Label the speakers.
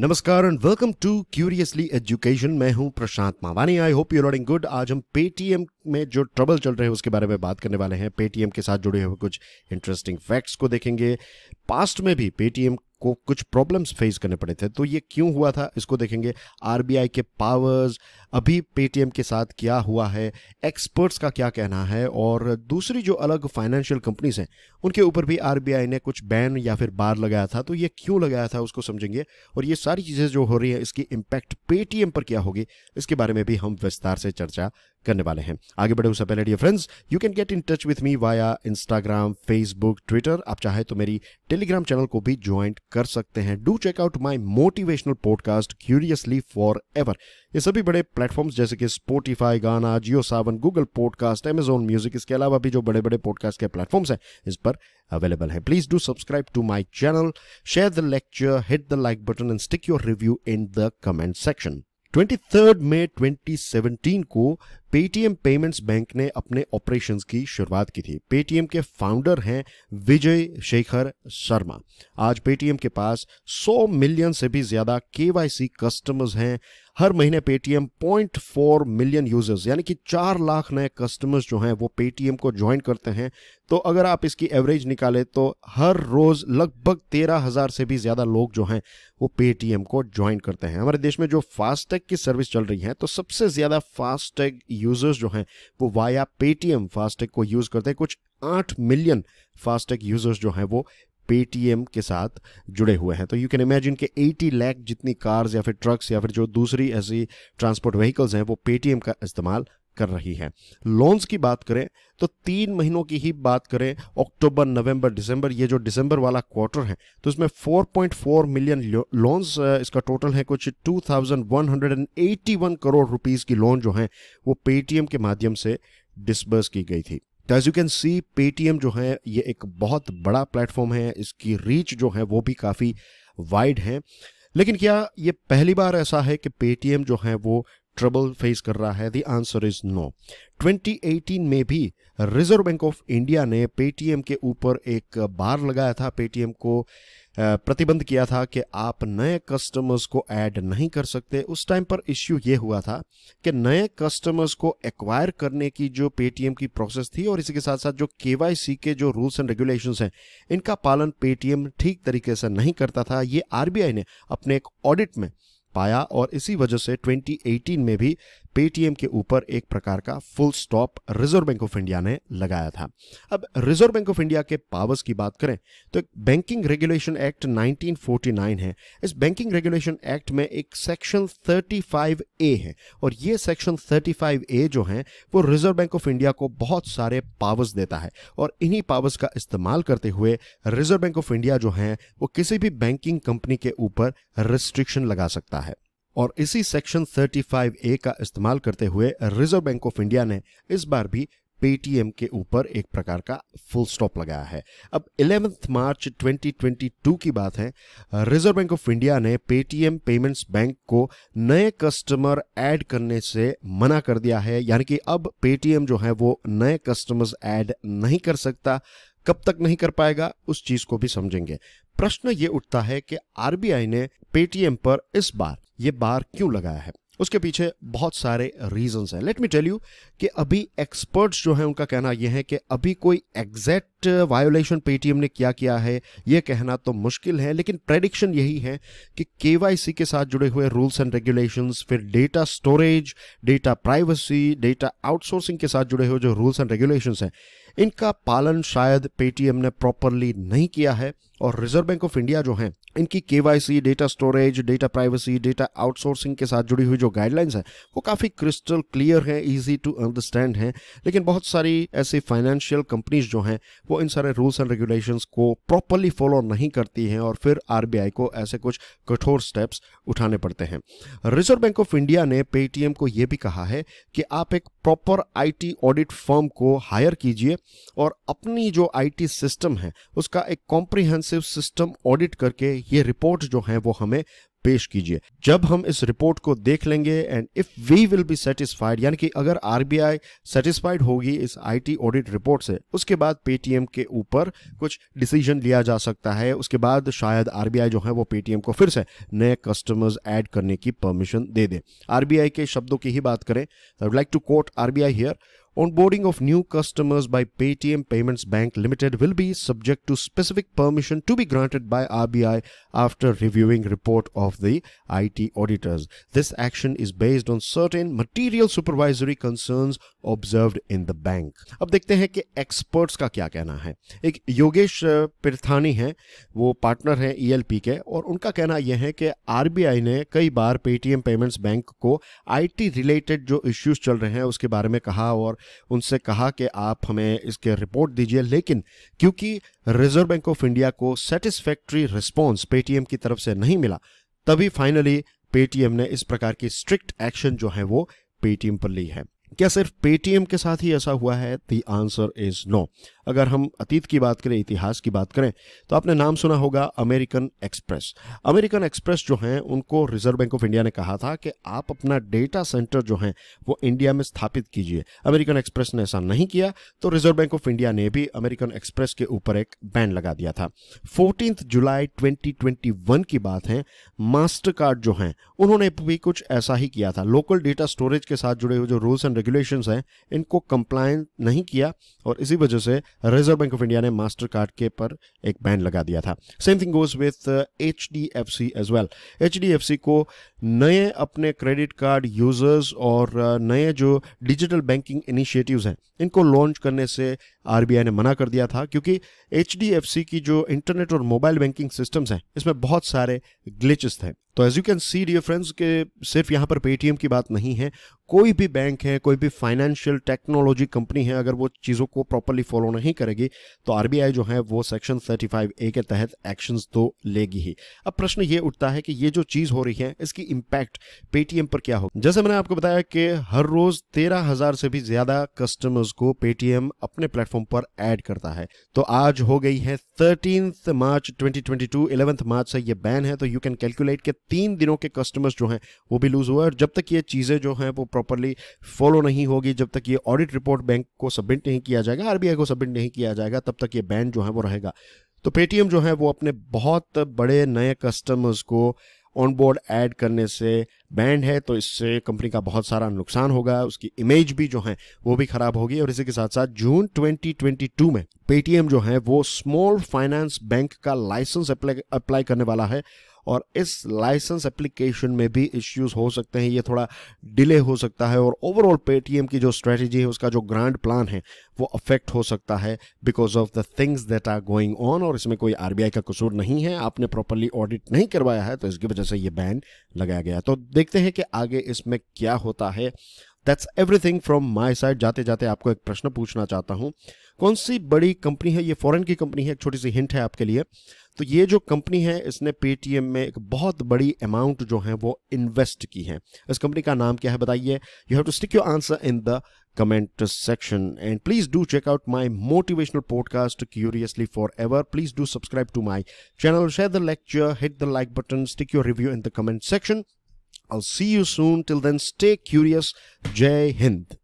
Speaker 1: नमस्कार and welcome to curiously education मैं हूं Prashant Mawani I hope you doing good आज हम पेटीएम में जो ट्रबल चल रहे हैं उसके बारे में बात करने वाले हैं पेटीएम के साथ जुड़े हुए कुछ इंटरेस्टिंग फैक्ट्स को देखेंगे पास्ट में भी पेटीएम को कुछ प्रॉब्लम्स फेस करने पड़े थे तो ये क्यों हुआ था इसको देखेंगे आर के पावर्स अभी पेटीएम के साथ क्या हुआ है एक्सपर्ट्स का क्या कहना है और दूसरी जो अलग फाइनेंशियल कंपनीज हैं उनके ऊपर भी आर ने कुछ बैन या फिर बार लगाया था तो ये क्यों लगाया था उसको समझेंगे और ये सारी चीज़ें जो हो रही हैं इसकी इम्पैक्ट पेटीएम पर क्या होगी इसके बारे में भी हम विस्तार से चर्चा करने वाले हैं आगे बढ़े उससे पहले dear friends you can get in touch with me via Instagram Facebook Twitter आप चाहे तो मेरी टेलीग्राम चैनल को भी ज्वाइन कर सकते हैं do check out my motivational podcast curiously forever ये सभी बड़े प्लेटफॉर्म्स जैसे कि Spotify Gaana Jio Saavn Google podcast Amazon music इसके अलावा भी जो बड़े बड़े पॉडकास्ट के प्लेटफॉर्म्स हैं इस पर अवेलेबल है please do subscribe to my channel share the lecture hit the like button and stick your review in the comment section 23 मई 2017 को पेटीएम पेमेंट्स बैंक ने अपने ऑपरेशंस की शुरुआत की थी पेटीएम के फाउंडर हैं विजय शेखर शर्मा आज पेटीएम के पास 100 मिलियन से भी ज़्यादा केवाईसी कस्टमर्स हैं हर महीने पेटीएम 0.4 मिलियन यूजर्स यानी कि चार लाख नए कस्टमर्स जो हैं वो पेटीएम को ज्वाइन करते हैं तो अगर आप इसकी एवरेज निकालें तो हर रोज़ लगभग तेरह हज़ार से भी ज़्यादा लोग जो हैं वो पेटीएम को ज्वाइन करते हैं हमारे देश में जो फास्टैग की सर्विस चल रही है तो सबसे ज़्यादा फास्टैग यूज़र्स जो हैं वो वाया पेटीएम फास्टैग को यूज़ करते हैं कुछ आठ मिलियन फास्टैग यूज़र्स जो हैं वो पेटीएम के साथ जुड़े हुए हैं तो यू कैन इमेजिन के 80 लाख जितनी कार्स या फिर ट्रक्स या फिर जो दूसरी ऐसी ट्रांसपोर्ट व्हीकल्स हैं वो पेटीएम का इस्तेमाल कर रही है लोन्स की बात करें तो तीन महीनों की ही बात करें अक्टूबर नवंबर दिसंबर ये जो दिसंबर वाला क्वार्टर है तो इसमें 4.4 मिलियन लोन्स इसका टोटल है कुछ 2181 करोड़ रुपीस की लोन जो है वो पेटीएम के माध्यम से डिसबर्स की गई थी तो as you can see Paytm जो है ये एक बहुत बड़ा प्लेटफॉर्म है इसकी रीच जो है वो भी काफ़ी वाइड है लेकिन क्या ये पहली बार ऐसा है कि पेटीएम जो है वो ट्रबल फेस कर रहा है दी आंसर इज नो 2018 में भी रिजर्व बैंक ऑफ इंडिया ने पेटीएम के ऊपर एक बार लगाया था पेटीएम को प्रतिबंध किया था कि आप नए कस्टमर्स को ऐड नहीं कर सकते उस टाइम पर इश्यू ये हुआ था कि नए कस्टमर्स को एक्वायर करने की जो पेटीएम की प्रोसेस थी और इसी के साथ साथ जो के के जो रूल्स एंड रेगुलेशंस हैं इनका पालन पेटीएम ठीक तरीके से नहीं करता था ये आरबीआई ने अपने एक ऑडिट में पाया और इसी वजह से 2018 में भी पेटीएम के ऊपर एक प्रकार का full stop Reserve Bank of India ने लगाया था अब रिजर्व बैंक ऑफ इंडिया के पावर्स की बात करें तो एक बैंकिंग रेगुलेशन एक्ट 1949 है इस बैंकिंग रेगुलेशन एक्ट में एक सेक्शन 35 ए है और ये सेक्शन 35 ए जो है वो रिजर्व बैंक ऑफ इंडिया को बहुत सारे पावर्स देता है और इन्हीं पावर्स का इस्तेमाल करते हुए रिजर्व बैंक ऑफ इंडिया जो है वो किसी भी बैंकिंग कंपनी के ऊपर रिस्ट्रिक्शन लगा सकता है और इसी सेक्शन 35 ए का इस्तेमाल करते हुए रिजर्व बैंक ऑफ इंडिया ने इस बार भी पेटीएम के ऊपर एक प्रकार का फुल स्टॉप लगाया है अब इलेवेंथ मार्च 2022 की बात है रिजर्व बैंक ऑफ इंडिया ने पेटीएम पेमेंट्स बैंक को नए कस्टमर ऐड करने से मना कर दिया है यानी कि अब पेटीएम जो है वो नए कस्टमर्स ऐड नहीं कर सकता कब तक नहीं कर पाएगा उस चीज को भी समझेंगे प्रश्न ये उठता है कि आरबीआई ने पेटीएम पर इस बार ये बार क्यों लगाया है उसके पीछे बहुत सारे रीजंस हैं लेट मी टेल यू कि अभी एक्सपर्ट्स जो हैं उनका कहना यह है कि अभी कोई एग्जैक्ट वायोलेशन पेटीएम ने क्या किया है यह कहना तो मुश्किल है लेकिन प्रेडिक्शन यही है कि केवाईसी के साथ जुड़े हुए रूल्स एंड रेगुलेशंस फिर data storage data privacy data outsourcing के साथ जुड़े हुए जो रूल्स एंड रेगुलेशंस हैं इनका पालन शायद पेटीएम ने प्रॉपरली नहीं किया है और रिजर्व बैंक ऑफ इंडिया जो है इनकी KYC data storage data privacy data outsourcing के साथ जुड़ी हुई जो गाइडलाइंस है वो काफ़ी क्रिस्टल क्लियर है इजी टू अंडरस्टैंड है लेकिन बहुत सारी ऐसी फाइनेंशियल कंपनीज जो हैं वो इन सारे रूल्स एंड रेगुलेशंस को प्रॉपरली फॉलो नहीं करती हैं और फिर आर को ऐसे कुछ कठोर स्टेप्स उठाने पड़ते हैं रिजर्व बैंक ऑफ इंडिया ने पेटीएम को ये भी कहा है कि आप एक प्रॉपर आई ऑडिट फर्म को हायर कीजिए और अपनी जो आईटी सिस्टम है उसका एक कॉम्प्रिहेंसिव सिस्टम ऑडिट करके ये रिपोर्ट जो है वो हमें पेश कीजिए जब हम इस रिपोर्ट को देख लेंगे and if we will be satisfied यानी कि अगर आरबीआई सेटिस्फाइड होगी इस आईटी ऑडिट रिपोर्ट से उसके बाद पेटीएम के ऊपर कुछ डिसीजन लिया जा सकता है उसके बाद शायद आरबीआई जो है वो पेटीएम को फिर से नए कस्टमर्स ऐड करने की परमिशन दे दे आरबीआई के शब्दों की ही बात करें I would like to quote RBI here Onboarding of new customers by Paytm Payments Bank Limited will be subject to specific permission to be granted by RBI after reviewing report of the IT auditors. This action is based on certain material supervisory concerns observed in the bank. अब देखते हैं कि experts का क्या कहना है एक योगेश पिरथानी हैं, वो partner हैं ELP के और उनका कहना यह है कि RBI ने कई बार Paytm Payments Bank को IT related जो issues चल रहे हैं उसके बारे में कहा और उनसे कहा कि आप हमें इसके रिपोर्ट दीजिए लेकिन क्योंकि रिजर्व बैंक ऑफ इंडिया को सेटिस्फैक्ट्री रिस्पॉन्स पेटीएम की तरफ से नहीं मिला तभी फाइनली पेटीएम ने इस प्रकार की स्ट्रिक्ट एक्शन जो है वो पेटीएम पर ली है क्या सिर्फ पेटीएम के साथ ही ऐसा हुआ है दी आंसर इज नो अगर हम अतीत की बात करें इतिहास की बात करें तो आपने नाम सुना होगा अमेरिकन एक्सप्रेस अमेरिकन एक्सप्रेस जो हैं उनको रिजर्व बैंक ऑफ इंडिया ने कहा था कि आप अपना डेटा सेंटर जो हैं वो इंडिया में स्थापित कीजिए अमेरिकन एक्सप्रेस ने ऐसा नहीं किया तो रिजर्व बैंक ऑफ इंडिया ने भी अमेरिकन एक्सप्रेस के ऊपर एक बैन लगा दिया था फोर्टीन जुलाई ट्वेंटी की बात है मास्टर कार्ड जो हैं उन्होंने भी कुछ ऐसा ही किया था लोकल डेटा स्टोरेज के साथ जुड़े हुए जो रूल्स एंड रेगुलेशन हैं इनको कंप्लाइन नहीं किया और इसी वजह से रिजर्व बैंक ऑफ इंडिया ने मास्टर कार्ड के पर एक बैन लगा दिया था same thing goes with H D F C as well H D F C को नए अपने क्रेडिट कार्ड यूजर्स और uh, नए जो डिजिटल बैंकिंग इनिशिएटिव हैं इनको लॉन्च करने से आरबीआई ने मना कर दिया था क्योंकि एच की जो इंटरनेट और मोबाइल बैंकिंग सिस्टम्स हैं इसमें बहुत सारे ग्लिचेस थे तो as you can see dear friends के सिर्फ यहाँ पर पेटीएम की बात नहीं है कोई भी बैंक है कोई भी फाइनेंशियल टेक्नोलॉजी कंपनी है अगर वो चीज़ों को प्रॉपरली फॉलो नहीं करेगी तो आरबीआई जो है वो सेक्शन थर्टी ए के तहत एक्शंस तो लेगी ही अब प्रश्न ये उठता है कि ये जो चीज़ हो रही है इसकी इम्पैक्ट पेटीएम पर क्या होगा जैसे मैंने आपको बताया कि हर रोज तेरह से भी ज़्यादा कस्टमर्स को पेटीएम अपने प्लेटफॉर्म प्लेटफॉर्म पर ऐड करता है तो आज हो गई है थर्टीन मार्च 2022 इलेवंथ मार्च से ये बैन है तो यू कैन कैलकुलेट के तीन दिनों के कस्टमर्स जो हैं वो भी लूज हुआ और जब तक ये चीज़ें जो हैं वो प्रॉपरली फॉलो नहीं होगी जब तक ये ऑडिट रिपोर्ट बैंक को सबमिट नहीं किया जाएगा आरबीआई को सबमिट नहीं किया जाएगा तब तक ये बैन जो है वो रहेगा तो पेटीएम जो है वो अपने बहुत बड़े नए कस्टमर्स को ऑन बोर्ड ऐड करने से बैंड है तो इससे कंपनी का बहुत सारा नुकसान होगा उसकी इमेज भी जो है वो भी खराब होगी और इसी के साथ साथ जून 2022 में पेटीएम जो है वो स्मॉल फाइनेंस बैंक का लाइसेंस अप्लाई करने वाला है और इस लाइसेंस एप्लीकेशन में भी इश्यूज हो सकते हैं ये थोड़ा डिले हो सकता है और ओवरऑल पेटीएम की जो स्ट्रेटेजी है उसका जो ग्रांड प्लान है वो अफेक्ट हो सकता है because of the things that are going on और इसमें कोई आर का कसूर नहीं है आपने प्रॉपरली ऑडिट नहीं करवाया है तो इसकी वजह से ये बैन लगाया गया तो देखते हैं कि आगे इसमें क्या होता है that's everything from my side जाते जाते आपको एक प्रश्न पूछना चाहता हूँ कौन सी बड़ी कंपनी है ये फॉरेन की कंपनी है एक छोटी सी हिंट है आपके लिए तो ये जो कंपनी है इसने पेटीएम में एक बहुत बड़ी अमाउंट जो है वो इन्वेस्ट की है इस कंपनी का नाम क्या है बताइए you have to stick your answer in the comment section and please do check out my motivational podcast curiously forever please do subscribe to my channel share the lecture hit the like button stick your review in the comment section I'll see you soon Till then, stay curious. Jai Hind.